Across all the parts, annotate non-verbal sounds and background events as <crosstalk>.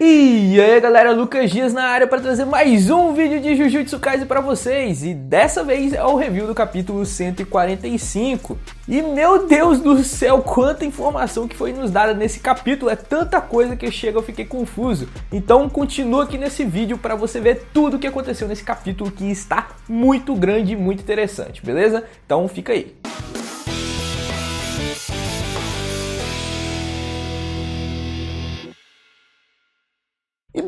E aí galera, Lucas Dias na área para trazer mais um vídeo de Jujutsu Kaisen para vocês e dessa vez é o review do capítulo 145. E meu Deus do céu, quanta informação que foi nos dada nesse capítulo, é tanta coisa que chega eu fiquei confuso. Então continua aqui nesse vídeo para você ver tudo o que aconteceu nesse capítulo que está muito grande e muito interessante, beleza? Então fica aí.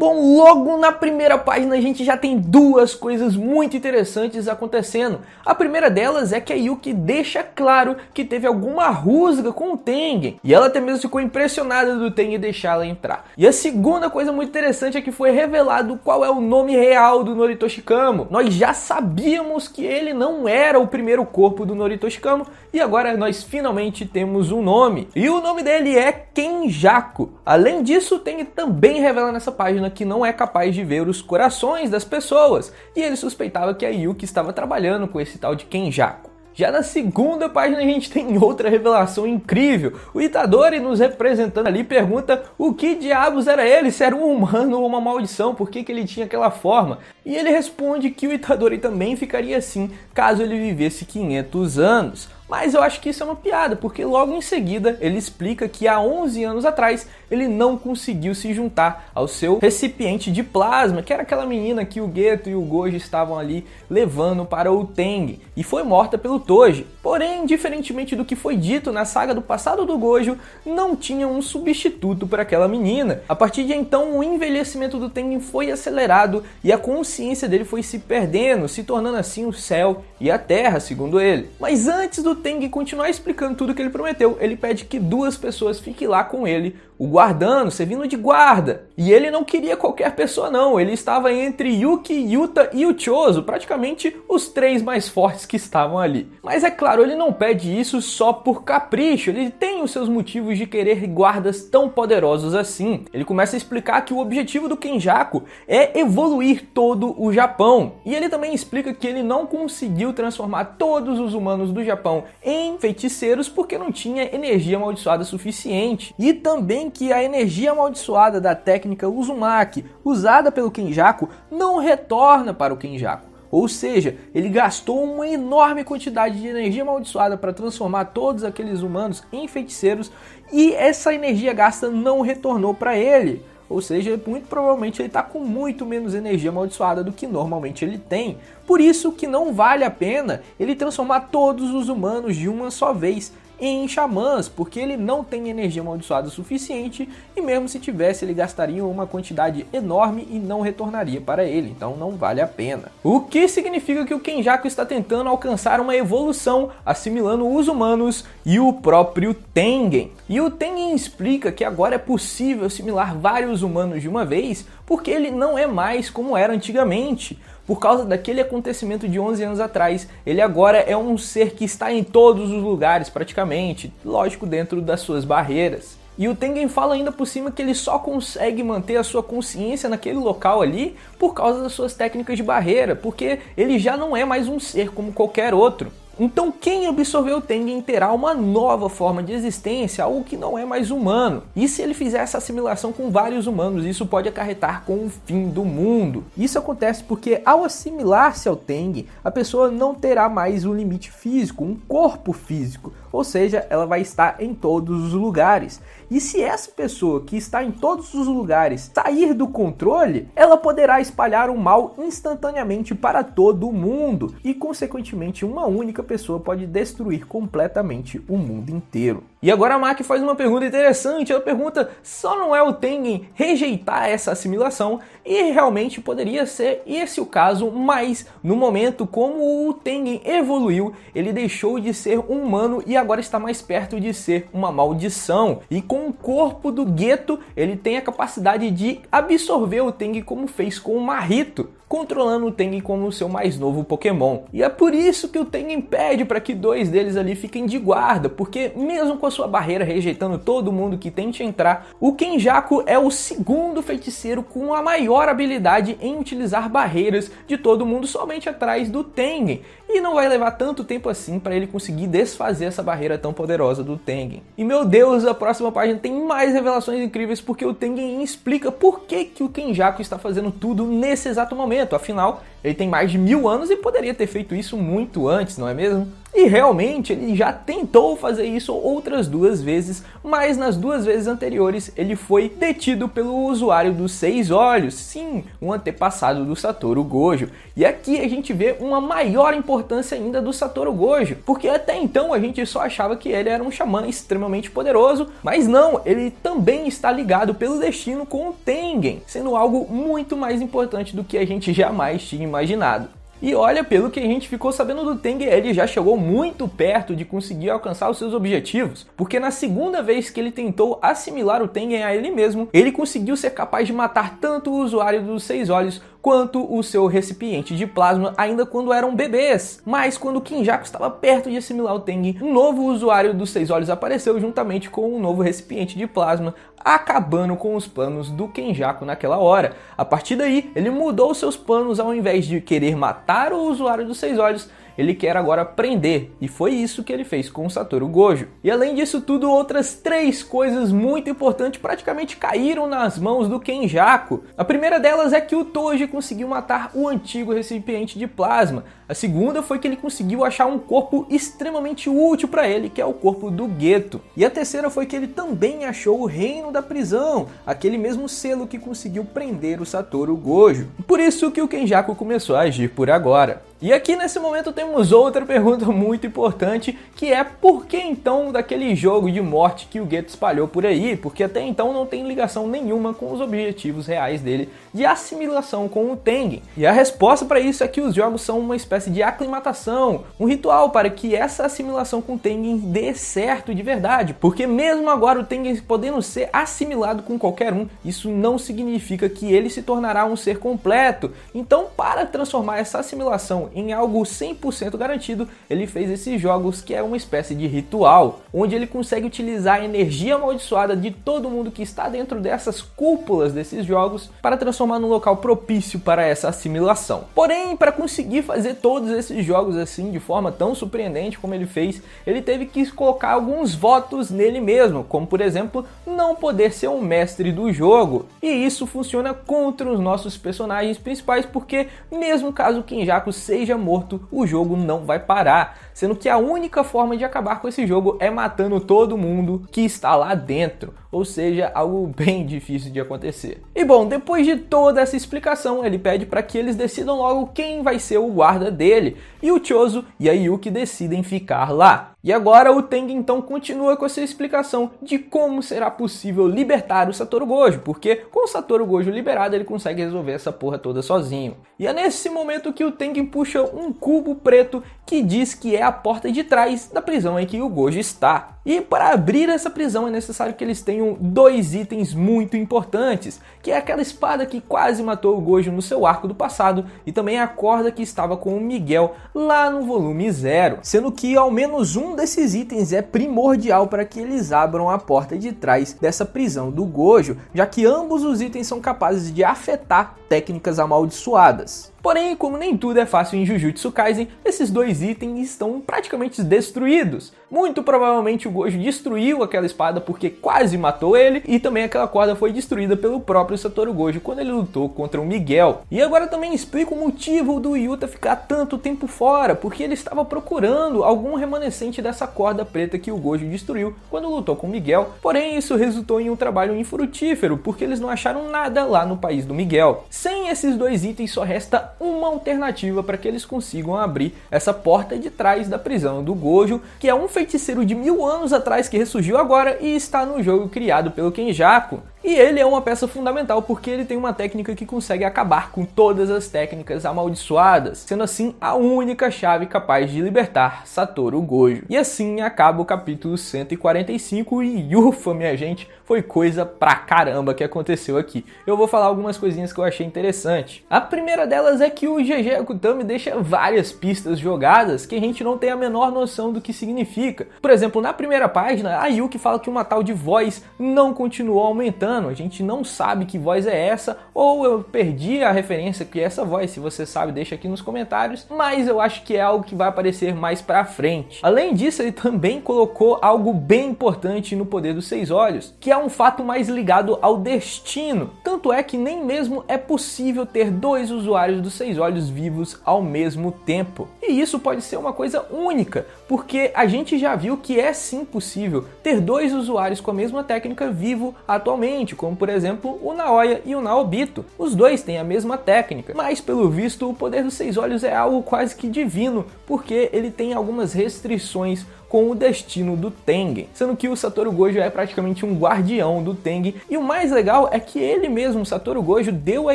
Bom, logo na primeira página a gente já tem duas coisas muito interessantes acontecendo. A primeira delas é que a Yuki deixa claro que teve alguma rusga com o Tengen, e ela até mesmo ficou impressionada do Tengen deixá-la entrar. E a segunda coisa muito interessante é que foi revelado qual é o nome real do Noritoshikamo. Nós já sabíamos que ele não era o primeiro corpo do Noritoshikamo e agora nós finalmente temos um nome. E o nome dele é Kenjaku. Além disso, o Tengen também revela nessa página que não é capaz de ver os corações das pessoas, e ele suspeitava que a Yuki estava trabalhando com esse tal de Kenjaku. Já na segunda página a gente tem outra revelação incrível. O Itadori nos representando ali pergunta o que diabos era ele, se era um humano ou uma maldição, por que, que ele tinha aquela forma. E ele responde que o Itadori também ficaria assim caso ele vivesse 500 anos. Mas eu acho que isso é uma piada, porque logo em seguida ele explica que há 11 anos atrás ele não conseguiu se juntar ao seu recipiente de plasma, que era aquela menina que o Gueto e o Gojo estavam ali levando para o Teng, e foi morta pelo Toji. Porém, diferentemente do que foi dito na saga do passado do Gojo, não tinha um substituto para aquela menina. A partir de então, o envelhecimento do Teng foi acelerado e a consciência dele foi se perdendo, se tornando assim o céu e a terra, segundo ele. Mas antes do Teng tem que continuar explicando tudo que ele prometeu. Ele pede que duas pessoas fiquem lá com ele, o guardando, servindo de guarda. E ele não queria qualquer pessoa não, ele estava entre Yuki, Yuta e Uchozo, praticamente os três mais fortes que estavam ali. Mas é claro, ele não pede isso só por capricho, ele tem os seus motivos de querer guardas tão poderosos assim. Ele começa a explicar que o objetivo do Kenjaku é evoluir todo o Japão. E ele também explica que ele não conseguiu transformar todos os humanos do Japão em feiticeiros porque não tinha energia amaldiçoada suficiente. E também que a energia amaldiçoada da técnica Uzumaki, usada pelo Kenjaku, não retorna para o Kenjaku. Ou seja, ele gastou uma enorme quantidade de energia amaldiçoada para transformar todos aqueles humanos em feiticeiros e essa energia gasta não retornou para ele. Ou seja, muito provavelmente ele está com muito menos energia amaldiçoada do que normalmente ele tem. Por isso que não vale a pena ele transformar todos os humanos de uma só vez, em xamãs, porque ele não tem energia amaldiçoada suficiente e mesmo se tivesse ele gastaria uma quantidade enorme e não retornaria para ele, então não vale a pena. O que significa que o Kenjaku está tentando alcançar uma evolução, assimilando os humanos e o próprio Tengen. E o Tengen explica que agora é possível assimilar vários humanos de uma vez, porque ele não é mais como era antigamente por causa daquele acontecimento de 11 anos atrás. Ele agora é um ser que está em todos os lugares, praticamente, lógico, dentro das suas barreiras. E o Tengen fala ainda por cima que ele só consegue manter a sua consciência naquele local ali por causa das suas técnicas de barreira, porque ele já não é mais um ser como qualquer outro. Então, quem absorveu o Tengen terá uma nova forma de existência, algo que não é mais humano. E se ele fizer essa assimilação com vários humanos, isso pode acarretar com o fim do mundo. Isso acontece porque, ao assimilar-se ao Tengen, a pessoa não terá mais um limite físico, um corpo físico, ou seja, ela vai estar em todos os lugares. E se essa pessoa que está em todos os lugares sair do controle, ela poderá espalhar o mal instantaneamente para todo o mundo e, consequentemente, uma única pessoa pode destruir completamente o mundo inteiro. E agora a Mack faz uma pergunta interessante, ela pergunta só não é o Tengen rejeitar essa assimilação e realmente poderia ser esse o caso, mas no momento como o Tengen evoluiu, ele deixou de ser humano e agora está mais perto de ser uma maldição. E com o corpo do Gueto, ele tem a capacidade de absorver o Tengen como fez com o Marrito controlando o Tengen como seu mais novo Pokémon. E é por isso que o Tengen pede para que dois deles ali fiquem de guarda, porque mesmo com a sua barreira rejeitando todo mundo que tente entrar, o Kenjaku é o segundo feiticeiro com a maior habilidade em utilizar barreiras de todo mundo somente atrás do Tengen. E não vai levar tanto tempo assim para ele conseguir desfazer essa barreira tão poderosa do Tengen. E meu Deus, a próxima página tem mais revelações incríveis porque o Tengen explica por que, que o Kenjaku está fazendo tudo nesse exato momento. Afinal, ele tem mais de mil anos e poderia ter feito isso muito antes, não é mesmo? E realmente ele já tentou fazer isso outras duas vezes, mas nas duas vezes anteriores ele foi detido pelo usuário dos Seis Olhos, sim, um antepassado do Satoru Gojo. E aqui a gente vê uma maior importância ainda do Satoru Gojo, porque até então a gente só achava que ele era um xamã extremamente poderoso, mas não, ele também está ligado pelo destino com o Tengen, sendo algo muito mais importante do que a gente jamais tinha imaginado. E olha, pelo que a gente ficou sabendo do Tengue, ele já chegou muito perto de conseguir alcançar os seus objetivos, porque na segunda vez que ele tentou assimilar o Tengen a ele mesmo, ele conseguiu ser capaz de matar tanto o usuário dos Seis Olhos quanto o seu recipiente de plasma ainda quando eram bebês. Mas quando Kinjaku estava perto de assimilar o Teng, um novo usuário dos Seis Olhos apareceu juntamente com um novo recipiente de plasma, acabando com os planos do Kenjaku naquela hora. A partir daí, ele mudou seus planos ao invés de querer matar o usuário dos Seis Olhos, ele quer agora prender, e foi isso que ele fez com o Satoru Gojo. E além disso tudo, outras três coisas muito importantes praticamente caíram nas mãos do Kenjaku. A primeira delas é que o Toji conseguiu matar o antigo recipiente de plasma, a segunda foi que ele conseguiu achar um corpo extremamente útil para ele, que é o corpo do Gueto. E a terceira foi que ele também achou o reino da prisão, aquele mesmo selo que conseguiu prender o Satoru Gojo. Por isso que o Kenjaku começou a agir por agora. E aqui nesse momento temos outra pergunta <laughs> muito importante, que é por que então daquele jogo de morte que o Gueto espalhou por aí? Porque até então não tem ligação nenhuma com os objetivos reais dele de assimilação com o Tengen. E a resposta para isso é que os jogos são uma espécie de aclimatação, um ritual para que essa assimilação com o Tengen dê certo de verdade, porque mesmo agora o Tengen podendo ser assimilado com qualquer um, isso não significa que ele se tornará um ser completo. Então, para transformar essa assimilação em algo 100% garantido, ele fez esses jogos que é uma espécie de ritual, onde ele consegue utilizar a energia amaldiçoada de todo mundo que está dentro dessas cúpulas desses jogos para transformar transformar num local propício para essa assimilação. Porém, para conseguir fazer todos esses jogos assim de forma tão surpreendente como ele fez, ele teve que colocar alguns votos nele mesmo, como por exemplo, não poder ser um mestre do jogo. E isso funciona contra os nossos personagens principais, porque mesmo caso Kinjaku seja morto, o jogo não vai parar, sendo que a única forma de acabar com esse jogo é matando todo mundo que está lá dentro, ou seja, algo <laughs> bem difícil de acontecer. E bom, depois de toda essa explicação, ele pede para que eles decidam logo quem vai ser o guarda dele, e o Chozo e a Yuki decidem ficar lá. E agora o Teng então continua com a sua explicação de como será possível libertar o Satoru Gojo, porque com o Satoru Gojo liberado ele consegue resolver essa porra toda sozinho. E é nesse momento que o Teng puxa um cubo preto que diz que é a porta de trás da prisão em que o Gojo está. E para abrir essa prisão é necessário que eles tenham dois itens muito importantes, que é aquela espada que quase matou o Gojo no seu arco do passado e também a corda que estava com o Miguel lá no volume zero, sendo que ao menos um um desses itens é primordial para que eles abram a porta de trás dessa prisão do Gojo, já que ambos os itens são capazes de afetar técnicas amaldiçoadas. Porém, como nem tudo é fácil em Jujutsu Kaisen, esses dois itens estão praticamente destruídos. Muito provavelmente o Gojo destruiu aquela espada porque quase matou ele, e também aquela corda foi destruída pelo próprio Satoru Gojo quando ele lutou contra o Miguel. E agora também explica o motivo do Yuta ficar tanto tempo fora, porque ele estava procurando algum remanescente dessa corda preta que o Gojo destruiu quando lutou com Miguel, porém isso resultou em um trabalho infrutífero, porque eles não acharam nada lá no país do Miguel. Sem esses dois itens só resta uma alternativa para que eles consigam abrir essa porta de trás da prisão do Gojo, que é um feiticeiro de mil anos atrás que ressurgiu agora e está no jogo criado pelo Kenjaku. E ele é uma peça fundamental porque ele tem uma técnica que consegue acabar com todas as técnicas amaldiçoadas, sendo assim a única chave capaz de libertar Satoru Gojo. E assim acaba o capítulo 145 e ufa, minha gente, foi coisa pra caramba que aconteceu aqui. Eu vou falar algumas coisinhas que eu achei interessante. A primeira delas é que o GG Akutami deixa várias pistas jogadas que a gente não tem a menor noção do que significa. Por exemplo, na primeira página, a Yuki fala que uma tal de voz não continuou aumentando a gente não sabe que voz é essa, ou eu perdi a referência que é essa voz, se você sabe, deixa aqui nos comentários, mas eu acho que é algo que vai aparecer mais pra frente. Além disso, ele também colocou algo bem importante no Poder dos Seis Olhos, que é um fato mais ligado ao destino. Tanto é que nem mesmo é possível ter dois usuários dos Seis Olhos vivos ao mesmo tempo. E isso pode ser uma coisa única, porque a gente já viu que é sim possível ter dois usuários com a mesma técnica vivo atualmente, como por exemplo o Naoya e o Naobito. Os dois têm a mesma técnica, mas pelo visto o poder dos seis olhos é algo quase que divino, porque ele tem algumas restrições com o destino do Tengen, sendo que o Satoru Gojo é praticamente um guardião do Tengen, e o mais legal é que ele mesmo, Satoru Gojo, deu a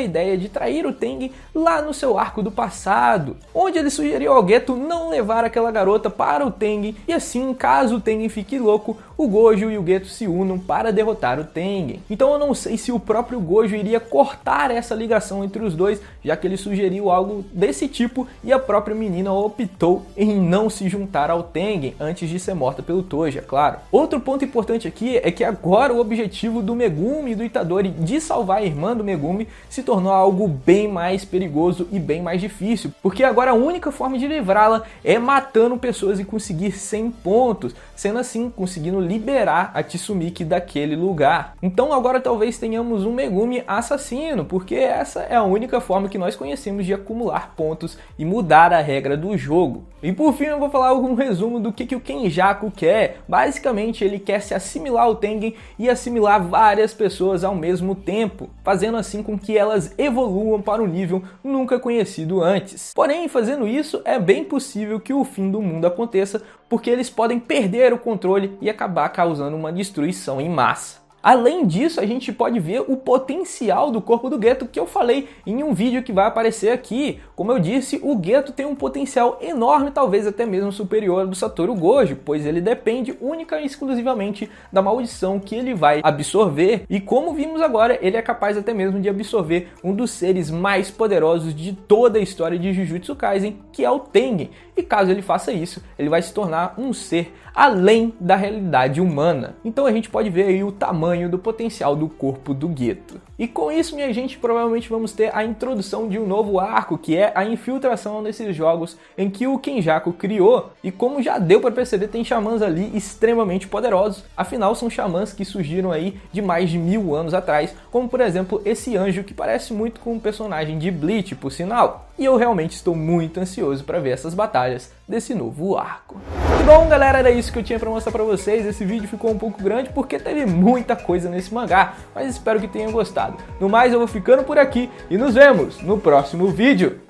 ideia de trair o Tengen lá no seu arco do passado, onde ele sugeriu ao Geto não levar aquela garota para o Tengen, e assim, caso o Tengen fique louco, o Gojo e o Geto se unam para derrotar o Tengen. Então eu não sei se o próprio Gojo iria cortar essa ligação entre os dois, já que ele sugeriu algo desse tipo e a própria menina optou em não se juntar ao Tengen antes de ser morta pelo Toja. é claro. Outro ponto importante aqui é que agora o objetivo do Megumi e do Itadori de salvar a irmã do Megumi se tornou algo bem mais perigoso e bem mais difícil, porque agora a única forma de livrá-la é matando pessoas e conseguir 100 pontos, sendo assim conseguindo liberar a Tsumiki daquele lugar. Então agora talvez tenhamos um Megumi assassino, porque essa é a única forma que nós conhecemos de acumular pontos e mudar a regra do jogo. E por fim eu vou falar algum resumo do que, que o Kenjaku quer. Basicamente ele quer se assimilar ao Tengen e assimilar várias pessoas ao mesmo tempo, fazendo assim com que elas evoluam para um nível nunca conhecido antes. Porém, fazendo isso, é bem possível que o fim do mundo aconteça, porque eles podem perder o controle e acabar acabar causando uma destruição em massa. Além disso, a gente pode ver o potencial do corpo do Gueto que eu falei em um vídeo que vai aparecer aqui. Como eu disse, o Gueto tem um potencial enorme, talvez até mesmo superior ao do Satoru Gojo, pois ele depende única e exclusivamente da maldição que ele vai absorver. E como vimos agora, ele é capaz até mesmo de absorver um dos seres mais poderosos de toda a história de Jujutsu Kaisen, que é o Tengen. E caso ele faça isso, ele vai se tornar um ser além da realidade humana. Então a gente pode ver aí o tamanho tamanho do potencial do corpo do gueto. E com isso, minha gente, provavelmente vamos ter a introdução de um novo arco, que é a infiltração nesses jogos em que o Kenjaku criou. E como já deu para perceber, tem xamãs ali extremamente poderosos. Afinal, são xamãs que surgiram aí de mais de mil anos atrás, como por exemplo esse anjo que parece muito com um personagem de Bleach, por sinal. E eu realmente estou muito ansioso para ver essas batalhas desse novo arco. E bom, galera, era isso que eu tinha para mostrar para vocês. Esse vídeo ficou um pouco grande porque teve muita coisa nesse mangá, mas espero que tenham gostado. No mais, eu vou ficando por aqui e nos vemos no próximo vídeo.